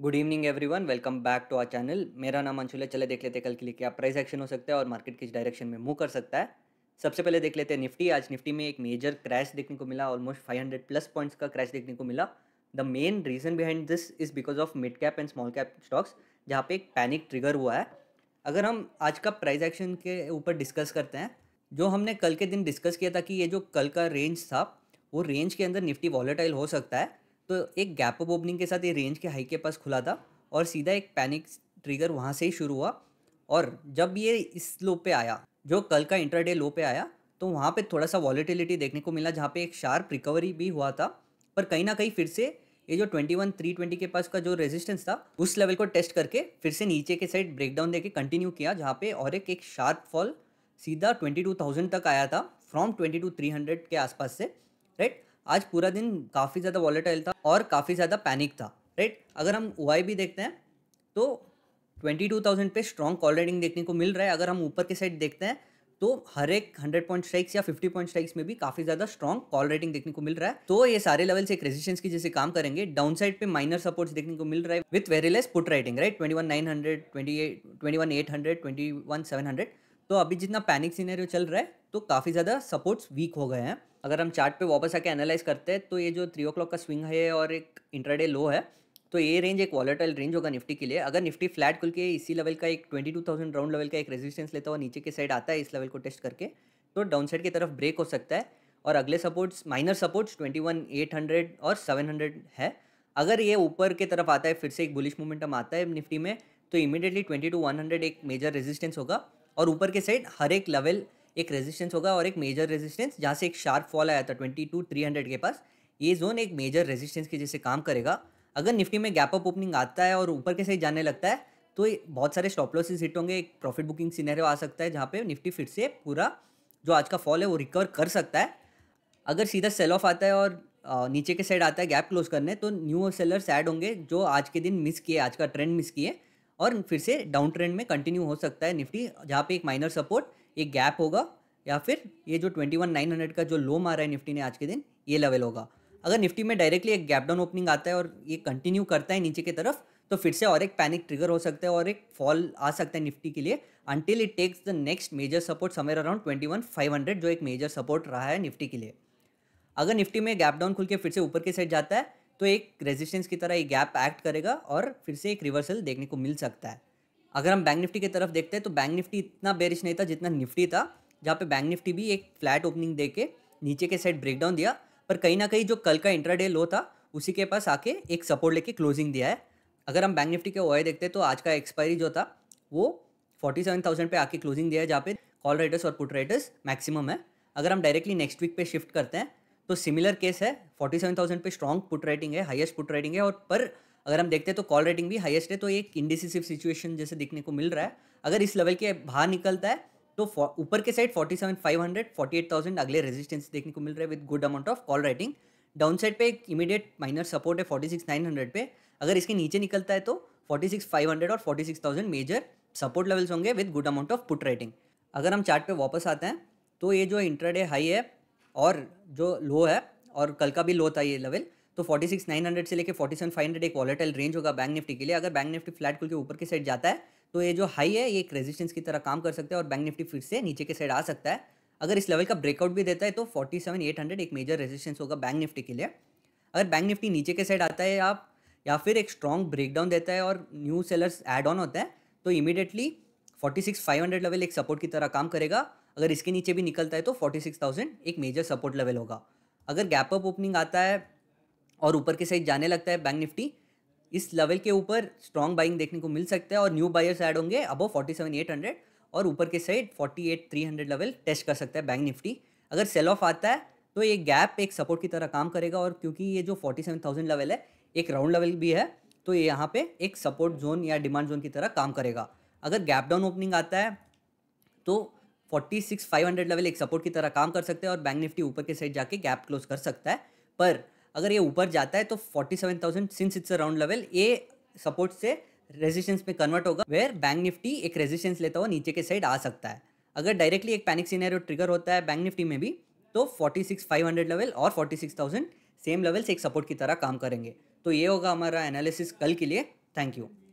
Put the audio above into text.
good evening everyone welcome back to our channel मेरा नाम अंशुल है चले देख लेते कल के लिए क्या प्राइस एक्शन हो सकता है और मार्केट किस डायरेक्शन में मूव कर सकता है सबसे पहले देख लेते हैं निफ्टी आज निफ्टी में एक मेजर क्रैश देखने को मिला ऑलमोस्ट 500 प्लस पॉइंट्स का क्रैश देखने को मिला the main reason behind this is because of mid cap and small cap stocks जहाँ पे एक पैनिक ट्रिगर हुआ है अगर हम आज का प्राइस एक्शन के ऊपर डिस्कस करते हैं जो हमने कल के दिन डिस्कस किया था कि ये जो कल का रेंज था वो रेंज के अंदर निफ्टी वॉलेटाइल हो सकता है तो एक गैप अप ओपनिंग के साथ ये रेंज के हाई के पास खुला था और सीधा एक पैनिक ट्रिगर वहाँ से ही शुरू हुआ और जब ये इस लो पे आया जो कल का इंटरडे लो पे आया तो वहाँ पे थोड़ा सा वॉलीटिलिटी देखने को मिला जहाँ पे एक शार्प रिकवरी भी हुआ था पर कहीं ना कहीं फिर से ये जो ट्वेंटी वन थ्री ट्वेंटी के पास का जो रेजिस्टेंस था उस लेवल को टेस्ट करके फिर से नीचे के साइड ब्रेकडाउन देके कंटिन्यू किया जहाँ पे और एक एक शार्प फॉल सीधा ट्वेंटी टू थाउजेंड तक आया था from twenty two three hundred के आसपास से राइट आज पूरा दिन काफ़ी ज़्यादा वॉलेटाइल था और काफ़ी ज़्यादा पैनिक था राइट अगर हम ओ भी देखते हैं तो ट्वेंटी टू थाउजेंड पे स्ट्रॉन्ग कॉल रेडिंग देखने को मिल रहा है अगर हम ऊपर के साइड देखते हैं तो हर एक हंड्रेड पॉइंट स्ट्राइक्स या फिफ्टी पॉइंट स्ट्राइक्स में भी काफ़ी ज़्यादा स्ट्रॉन्ग कॉल रेटिंग देखने को मिल रहा है तो ये सारे लेवल से एक रेजिस्टेंस की जैसे काम करेंगे डाउन साइड पर माइनर सपोर्ट्स देखने को मिल रहा है with very less put writing right twenty one nine hundred twenty eight twenty one eight hundred twenty one seven hundred तो अभी जितना पैनिक सीनेरियो चल रहा है तो काफ़ी ज़्यादा सपोर्ट्स वीक हो गए हैं अगर हम चार्ट पे वापस आके एनालाइज करते हैं तो ये जो थ्री ओ का स्विंग है और एक इंट्राडे लो है तो ये रेंज एक वॉलेटाइल रेंज होगा निफ्टी के लिए अगर निफ्टी फ्लैट खुल के इसी लेवल का एक twenty two thousand round level का एक रेजिस्टेंस लेता हुआ नीचे के साइड आता है इस लेवल को टेस्ट करके तो डाउन साइड की तरफ ब्रेक हो सकता है और अगले supports minor supports twenty one eight hundred और सेवन हंड्रेड है अगर ये ऊपर की तरफ आता है फिर से एक बुलिश मोमेंटम आता है निफ्टी में तो immediately twenty two one hundred एक मेजर रेजिस्टेंस होगा और ऊपर के साइड हर एक लेवल एक रेजिस्टेंस होगा और एक मेजर रेजिस्टेंस जहाँ से एक शार्प फॉल आया था ट्वेंटी टू थ्री हंड्रेड के पास ये जोन एक मेजर रेजिस्टेंस के जैसे काम करेगा अगर निफ्टी में गैप अप ओपनिंग आता है और ऊपर के साइड जाने लगता है तो बहुत सारे स्टॉप लॉसेस हिट होंगे एक प्रॉफिट बुकिंग सिनेरियो आ सकता है जहाँ पे निफ्टी फिर से पूरा जो आज का फॉल है वो रिकवर कर सकता है अगर सीधा सेल ऑफ आता है और नीचे के साइड आता है गैप क्लोज करने तो न्यू सेलर्स ऐड होंगे जो आज के दिन मिस किए आज का ट्रेंड मिस किए और फिर से डाउन ट्रेंड में कंटिन्यू हो सकता है निफ्टी जहाँ पे एक माइनर सपोर्ट एक गैप होगा या फिर ये जो ट्वेंटी वन नाइन हंड्रेड का जो लो मारा है निफ्टी ने आज के दिन ये लेवल होगा अगर निफ्टी में डायरेक्टली एक गैप डाउन ओपनिंग आता है और ये कंटिन्यू करता है नीचे की तरफ तो फिर से और एक पैनिक ट्रिगर हो सकता है और एक फॉल आ सकता है निफ्टी के लिए until it takes the next major support somewhere around twenty one five hundred जो एक मेजर सपोर्ट रहा है निफ्टी के लिए अगर निफ्टी में गैप डाउन खुल के फिर से ऊपर की साइड जाता है तो एक रेजिस्टेंस की तरह ये गैप एक्ट करेगा और फिर से एक रिवर्सल देखने को मिल सकता है अगर हम बैंक निफ्टी की तरफ देखते हैं तो बैंक निफ्टी इतना बेरिश नहीं था जितना निफ्टी था जहाँ पे बैंक निफ्टी भी एक फ्लैट ओपनिंग दे के नीचे के साइड ब्रेकडाउन दिया पर कहीं ना कहीं जो कल का इंट्राडे लो था उसी के पास आके एक सपोर्ट लेके क्लोजिंग दिया है अगर हम बैंक निफ्टी के ओए देखते हैं तो आज का एक्सपायरी जो था वो फोर्टी सेवन थाउजेंड पे आके क्लोजिंग दिया है जहाँ पे कॉल राइटर्स और पुट राइटर्स मैक्सिमम है अगर हम डायरेक्टली नेक्स्ट वीक पे शिफ्ट करते हैं तो सिमिलर केस है 47,000 पे स्ट्रॉन्ग पुट रेटिंग है हाईएस्ट पुट रेटिंग है और पर अगर हम देखते हैं तो कॉल रेटिंग भी हाईएस्ट है तो एक इंडिसिसिव सिचुएशन जैसे देखने को मिल रहा है अगर इस लेवल के बाहर निकलता है तो ऊपर के साइड 47,500 48,000 अगले रेजिस्टेंस देखने को मिल रहा है with good amount of call writing down side पर एक इमीडिएट माइनर सपोर्ट है हंड्रेड पे अगर इसके नीचे निकलता है तो हंड्रेड और थाउजेंड मेजर सपोर्ट लेवल्स होंगे with good amount of put writing अगर हम चार्ट पे वापस आते हैं तो ये जो इंटरडे हाई है और जो लो है और कल का भी लो था ये लेवल तो 46,900 से लेके 47,500 एक वॉलेटाइल रेंज होगा बैंक निफ्टी के लिए अगर बैंक निफ्टी फ्लैट खुल के ऊपर की साइड जाता है तो ये जो हाई है ये एक रेजिस्टेंस की तरह काम कर सकता है और बैंक निफ्टी फिर से नीचे के साइड आ सकता है अगर इस लेवल का ब्रेकआउट भी देता है तो 47,800 एक मेजर रेजिस्टेंस होगा बैंक निफ्टी के लिए अगर बैंक निफ्टी नीचे के साइड आता है आप या फिर एक स्ट्रॉन्ग ब्रेकडाउन देता है और न्यू सेलर्स एड ऑन होता है तो इमीडिएटली हंड्रेड लेवल एक सपोर्ट की तरह काम करेगा अगर इसके नीचे भी निकलता है तो फोर्टी सिक्स थाउजेंड एक मेजर सपोर्ट लेवल होगा अगर गैप अप ओपनिंग आता है और ऊपर के साइड जाने लगता है बैंक निफ्टी इस लेवल के ऊपर स्ट्रॉन्ग बाइंग देखने को मिल सकता है और न्यू बायर्स ऐड होंगे फोर्टी सेवन एट हंड्रेड और ऊपर के side forty eight three hundred level test कर सकता है बैंक निफ्टी अगर सेल ऑफ आता है तो ये गैप एक सपोर्ट की तरह काम करेगा और क्योंकि ये जो फोर्टी सेवन थाउजेंड लेवल है एक राउंड लेवल भी है तो ये यहाँ पे एक सपोर्ट जोन या डिमांड जोन की तरह काम करेगा अगर गैप डाउन ओपनिंग आता है तो forty six five hundred level एक सपोर्ट की तरह काम कर सकते हैं और बैंक निफ्टी ऊपर के साइड जाके गैप क्लोज कर सकता है पर अगर ये ऊपर जाता है तो forty seven thousand since it's round level ये सपोर्ट से रेजिस्टेंस में कन्वर्ट होगा वेयर बैंक निफ्टी एक रेजिस्टेंस लेता हुआ नीचे के साइड आ सकता है अगर डायरेक्टली एक पैनिक सीनेरियो ट्रिगर होता है बैंक निफ्टी में भी तो forty six five hundred level और forty six thousand same level से एक सपोर्ट की तरह काम करेंगे तो ये होगा हमारा एनालिसिस कल के लिए थैंक यू